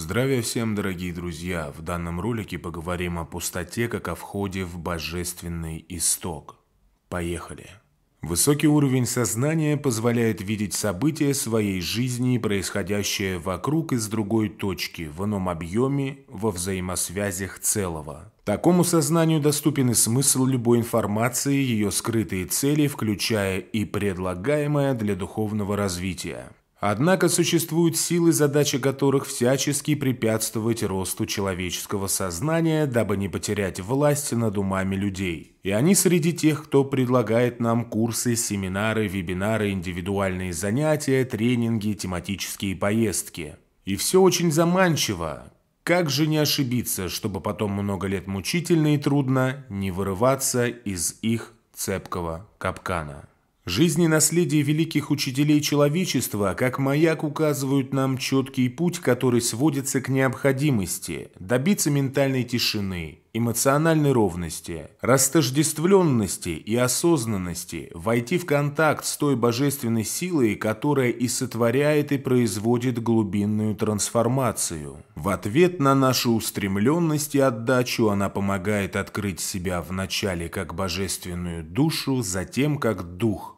Здравия всем, дорогие друзья! В данном ролике поговорим о пустоте как о входе в божественный исток. Поехали! Высокий уровень сознания позволяет видеть события своей жизни, происходящие вокруг из другой точки, в ином объеме, во взаимосвязях целого. Такому сознанию доступен и смысл любой информации, ее скрытые цели, включая и предлагаемое для духовного развития. Однако существуют силы, задача которых всячески препятствовать росту человеческого сознания, дабы не потерять власть над умами людей. И они среди тех, кто предлагает нам курсы, семинары, вебинары, индивидуальные занятия, тренинги, тематические поездки. И все очень заманчиво. Как же не ошибиться, чтобы потом много лет мучительно и трудно не вырываться из их цепкого капкана? Жизни наследие великих учителей человечества, как маяк, указывают нам четкий путь, который сводится к необходимости добиться ментальной тишины, эмоциональной ровности, растождествленности и осознанности, войти в контакт с той божественной силой, которая и сотворяет, и производит глубинную трансформацию. В ответ на нашу устремленность и отдачу она помогает открыть себя вначале как божественную душу, затем как дух –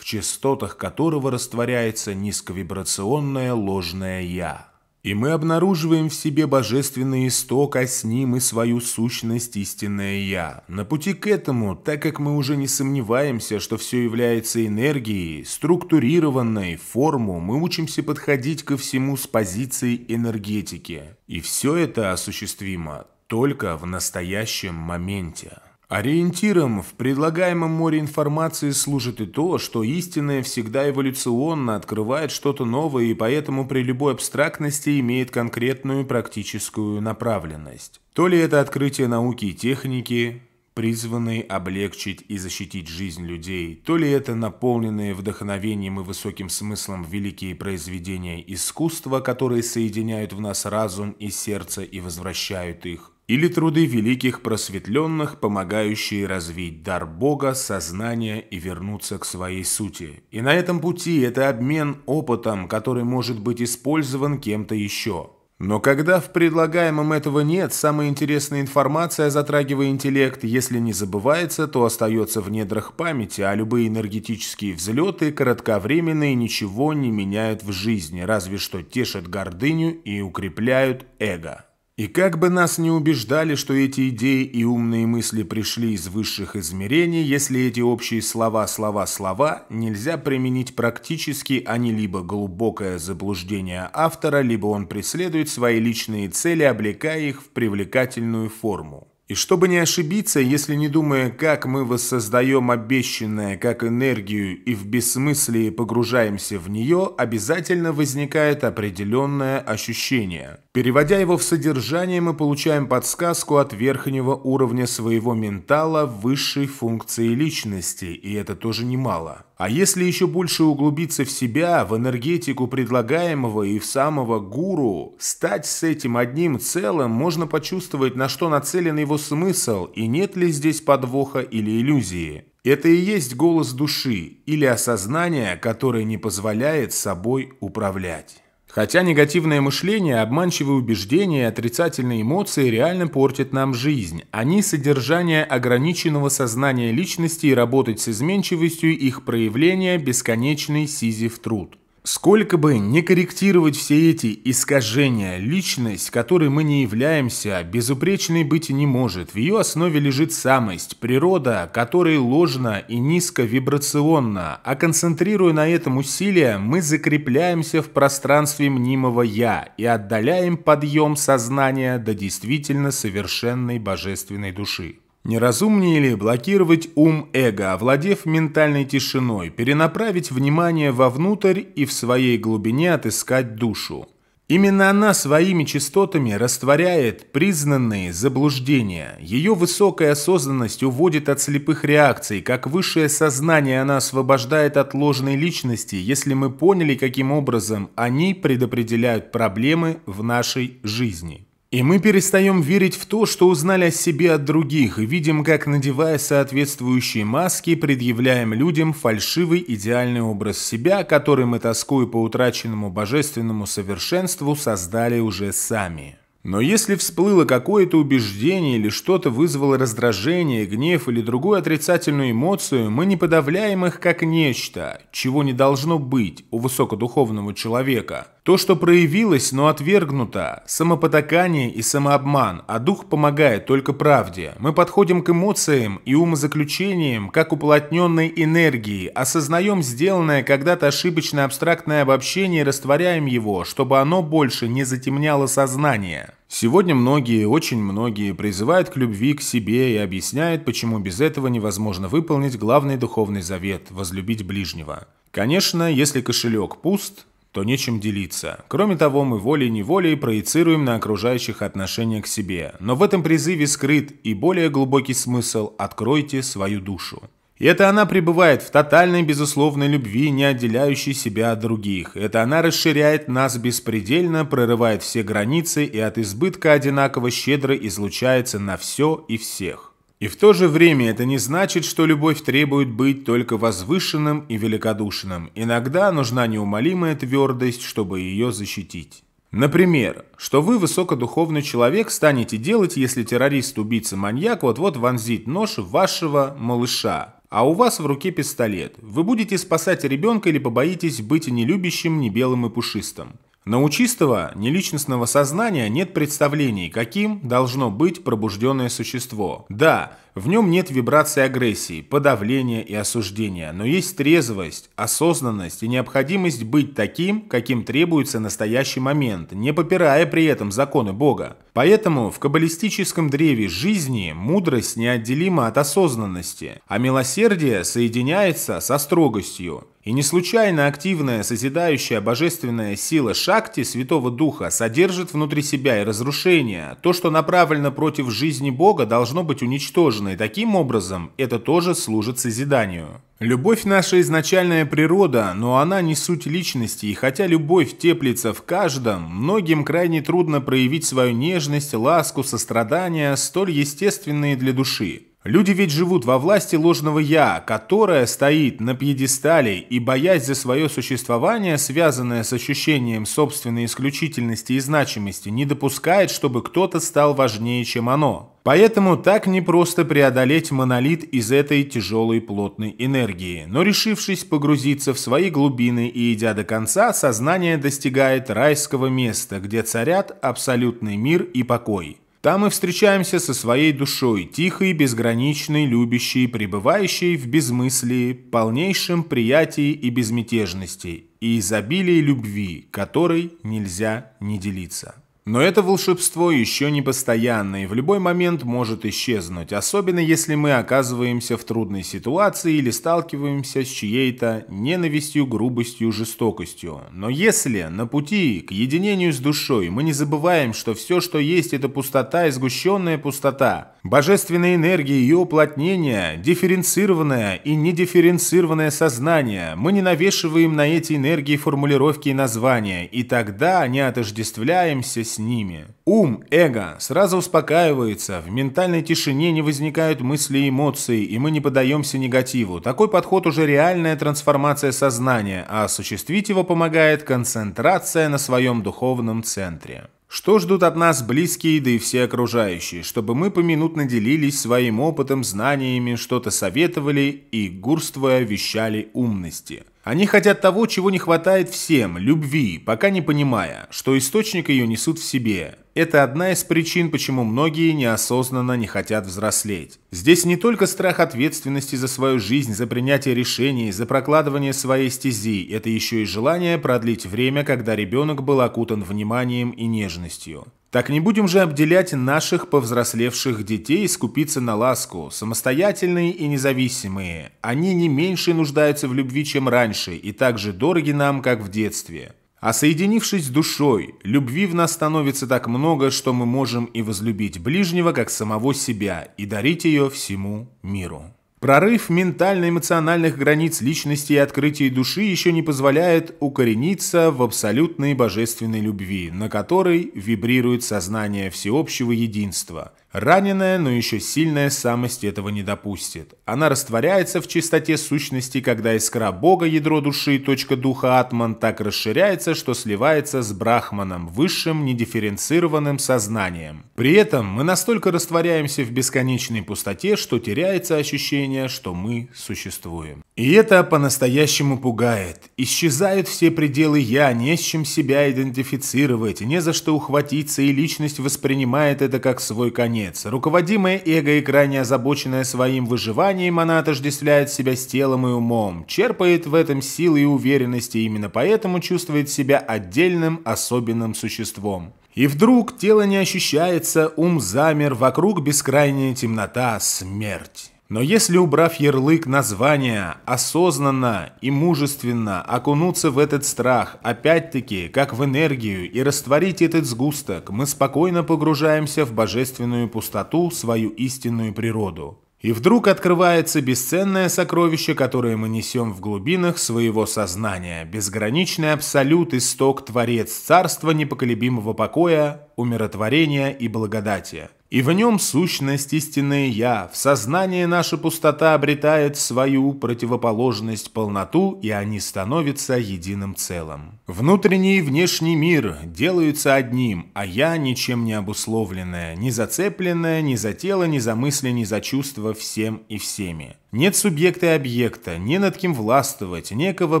частотах которого растворяется низковибрационное ложное «я». И мы обнаруживаем в себе божественный исток, а с ним и свою сущность истинное «Я». На пути к этому, так как мы уже не сомневаемся, что все является энергией, структурированной, форму, мы учимся подходить ко всему с позиции энергетики. И все это осуществимо только в настоящем моменте. Ориентиром в предлагаемом море информации служит и то, что истинное всегда эволюционно открывает что-то новое и поэтому при любой абстрактности имеет конкретную практическую направленность. То ли это открытие науки и техники, призванные облегчить и защитить жизнь людей, то ли это наполненные вдохновением и высоким смыслом великие произведения искусства, которые соединяют в нас разум и сердце и возвращают их, или труды великих просветленных, помогающие развить дар Бога, сознание и вернуться к своей сути. И на этом пути это обмен опытом, который может быть использован кем-то еще. Но когда в предлагаемом этого нет, самая интересная информация, затрагивая интеллект, если не забывается, то остается в недрах памяти, а любые энергетические взлеты, кратковременные, ничего не меняют в жизни, разве что тешат гордыню и укрепляют эго. И как бы нас не убеждали, что эти идеи и умные мысли пришли из высших измерений, если эти общие слова, слова, слова, нельзя применить практически, они а либо глубокое заблуждение автора, либо он преследует свои личные цели, облекая их в привлекательную форму. И чтобы не ошибиться, если не думая, как мы воссоздаем обещанное, как энергию, и в бессмыслии погружаемся в нее, обязательно возникает определенное ощущение. Переводя его в содержание, мы получаем подсказку от верхнего уровня своего ментала высшей функции личности, и это тоже немало. А если еще больше углубиться в себя, в энергетику предлагаемого и в самого гуру, стать с этим одним целым, можно почувствовать, на что нацелен его смысл и нет ли здесь подвоха или иллюзии. Это и есть голос души или осознание, которое не позволяет собой управлять. Хотя негативное мышление, обманчивые убеждения и отрицательные эмоции реально портят нам жизнь. Они а – содержание ограниченного сознания личности и работать с изменчивостью их проявления – бесконечный сизив труд. Сколько бы не корректировать все эти искажения, личность, которой мы не являемся, безупречной быть не может. В ее основе лежит самость, природа, которая ложна и низко вибрационно. А концентрируя на этом усилия, мы закрепляемся в пространстве мнимого «я» и отдаляем подъем сознания до действительно совершенной божественной души. Неразумнее ли блокировать ум эго, овладев ментальной тишиной, перенаправить внимание вовнутрь и в своей глубине отыскать душу? Именно она своими частотами растворяет признанные заблуждения. Ее высокая осознанность уводит от слепых реакций, как высшее сознание она освобождает от ложной личности, если мы поняли, каким образом они предопределяют проблемы в нашей жизни. И мы перестаем верить в то, что узнали о себе от других, и видим, как, надевая соответствующие маски, предъявляем людям фальшивый идеальный образ себя, который мы, тоскуя по утраченному божественному совершенству, создали уже сами. Но если всплыло какое-то убеждение или что-то вызвало раздражение, гнев или другую отрицательную эмоцию, мы не подавляем их как нечто, чего не должно быть у высокодуховного человека – то, что проявилось, но отвергнуто, самопотакание и самообман, а дух помогает только правде. Мы подходим к эмоциям и умозаключениям, как уплотненной энергии, осознаем сделанное когда-то ошибочное абстрактное обобщение и растворяем его, чтобы оно больше не затемняло сознание. Сегодня многие, очень многие призывают к любви к себе и объясняют, почему без этого невозможно выполнить главный духовный завет – возлюбить ближнего. Конечно, если кошелек пуст, то нечем делиться. Кроме того, мы волей-неволей проецируем на окружающих отношения к себе. Но в этом призыве скрыт и более глубокий смысл «откройте свою душу». И это она пребывает в тотальной безусловной любви, не отделяющей себя от других. Это она расширяет нас беспредельно, прорывает все границы и от избытка одинаково щедро излучается на все и всех. И в то же время это не значит, что любовь требует быть только возвышенным и великодушным. Иногда нужна неумолимая твердость, чтобы ее защитить. Например, что вы, высокодуховный человек, станете делать, если террорист-убийца-маньяк вот-вот вонзит нож вашего малыша, а у вас в руке пистолет. Вы будете спасать ребенка или побоитесь быть нелюбящим, не белым и пушистым. Но у чистого, неличностного сознания нет представлений, каким должно быть пробужденное существо. Да, в нем нет вибрации агрессии, подавления и осуждения, но есть трезвость, осознанность и необходимость быть таким, каким требуется настоящий момент, не попирая при этом законы Бога. Поэтому в каббалистическом древе жизни мудрость неотделима от осознанности, а милосердие соединяется со строгостью. И не случайно активная, созидающая божественная сила Шакти Святого Духа содержит внутри себя и разрушение. То, что направлено против жизни Бога, должно быть уничтожено разумны, таким образом это тоже служит созиданию. Любовь – наша изначальная природа, но она не суть личности, и хотя любовь теплится в каждом, многим крайне трудно проявить свою нежность, ласку, сострадание, столь естественные для души. Люди ведь живут во власти ложного «я», которое стоит на пьедестале, и, боясь за свое существование, связанное с ощущением собственной исключительности и значимости, не допускает, чтобы кто-то стал важнее, чем оно. Поэтому так непросто преодолеть монолит из этой тяжелой плотной энергии. Но решившись погрузиться в свои глубины и идя до конца, сознание достигает райского места, где царят абсолютный мир и покой. Там мы встречаемся со своей душой, тихой, безграничной, любящей, пребывающей в безмыслии, полнейшем приятии и безмятежности, и изобилии любви, которой нельзя не делиться. Но это волшебство еще не постоянно и в любой момент может исчезнуть, особенно если мы оказываемся в трудной ситуации или сталкиваемся с чьей-то ненавистью, грубостью, жестокостью. Но если на пути к единению с душой мы не забываем, что все, что есть, это пустота и сгущенная пустота, божественная энергия ее уплотнение, дифференцированное и недифференцированное сознание, мы не навешиваем на эти энергии формулировки и названия, и тогда не отождествляемся с ними. Ум, эго сразу успокаивается, в ментальной тишине не возникают мысли и эмоции, и мы не подаемся негативу. Такой подход уже реальная трансформация сознания, а осуществить его помогает концентрация на своем духовном центре. Что ждут от нас близкие, да и все окружающие, чтобы мы поминутно делились своим опытом, знаниями, что-то советовали и, гурствуя, вещали умности – они хотят того, чего не хватает всем – любви, пока не понимая, что источник ее несут в себе. Это одна из причин, почему многие неосознанно не хотят взрослеть. Здесь не только страх ответственности за свою жизнь, за принятие решений, за прокладывание своей стези, это еще и желание продлить время, когда ребенок был окутан вниманием и нежностью. Так не будем же обделять наших повзрослевших детей скупиться на ласку. Самостоятельные и независимые. Они не меньше нуждаются в любви, чем раньше, и так же дороги нам, как в детстве. А соединившись душой, любви в нас становится так много, что мы можем и возлюбить ближнего, как самого себя, и дарить ее всему миру. Прорыв ментально-эмоциональных границ личности и открытие души еще не позволяет укорениться в абсолютной божественной любви, на которой вибрирует сознание всеобщего единства. Раненая, но еще сильная самость этого не допустит. Она растворяется в чистоте сущности, когда искра Бога, ядро души, точка духа Атман так расширяется, что сливается с Брахманом, высшим недифференцированным сознанием. При этом мы настолько растворяемся в бесконечной пустоте, что теряется ощущение, что мы существуем. И это по-настоящему пугает. Исчезают все пределы «я», не с чем себя идентифицировать, не за что ухватиться, и личность воспринимает это как свой конец Наконец, руководимое эго и крайне озабоченное своим выживанием, она отождествляет себя с телом и умом, черпает в этом силы и уверенности, и именно поэтому чувствует себя отдельным, особенным существом. И вдруг тело не ощущается, ум замер, вокруг бескрайняя темнота, смерть. Но если, убрав ярлык названия, осознанно и мужественно окунуться в этот страх, опять-таки, как в энергию, и растворить этот сгусток, мы спокойно погружаемся в божественную пустоту, свою истинную природу. И вдруг открывается бесценное сокровище, которое мы несем в глубинах своего сознания, безграничный абсолют, исток, творец, царства непоколебимого покоя, умиротворения и благодати – и в нем сущность истинное «я», в сознании наша пустота обретает свою противоположность полноту, и они становятся единым целым. Внутренний и внешний мир делаются одним, а я ничем не обусловленная, не зацепленная ни за тело, ни за мысли, ни за чувства всем и всеми. Нет субъекта и объекта, не над кем властвовать, некого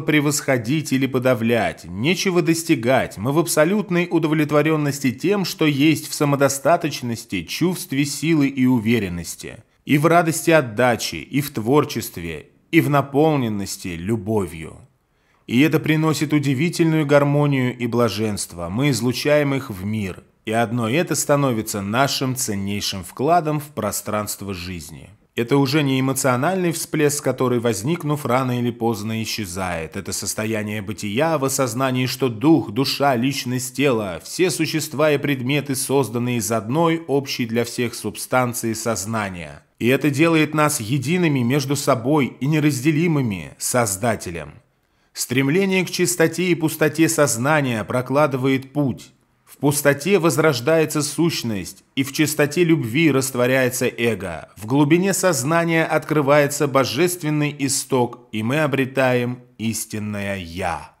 превосходить или подавлять, нечего достигать. Мы в абсолютной удовлетворенности тем, что есть в самодостаточности, чувстве силы и уверенности. И в радости отдачи, и в творчестве, и в наполненности любовью. И это приносит удивительную гармонию и блаженство. Мы излучаем их в мир. И одно это становится нашим ценнейшим вкладом в пространство жизни. Это уже не эмоциональный всплеск, который, возникнув, рано или поздно исчезает. Это состояние бытия в осознании, что дух, душа, личность, тело – все существа и предметы созданы из одной, общей для всех субстанции сознания. И это делает нас едиными между собой и неразделимыми – Создателем. Стремление к чистоте и пустоте сознания прокладывает путь. В пустоте возрождается сущность, и в чистоте любви растворяется эго. В глубине сознания открывается божественный исток, и мы обретаем истинное «Я».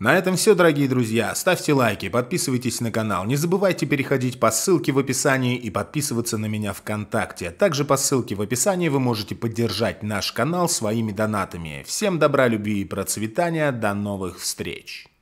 На этом все, дорогие друзья. Ставьте лайки, подписывайтесь на канал. Не забывайте переходить по ссылке в описании и подписываться на меня ВКонтакте. Также по ссылке в описании вы можете поддержать наш канал своими донатами. Всем добра, любви и процветания. До новых встреч!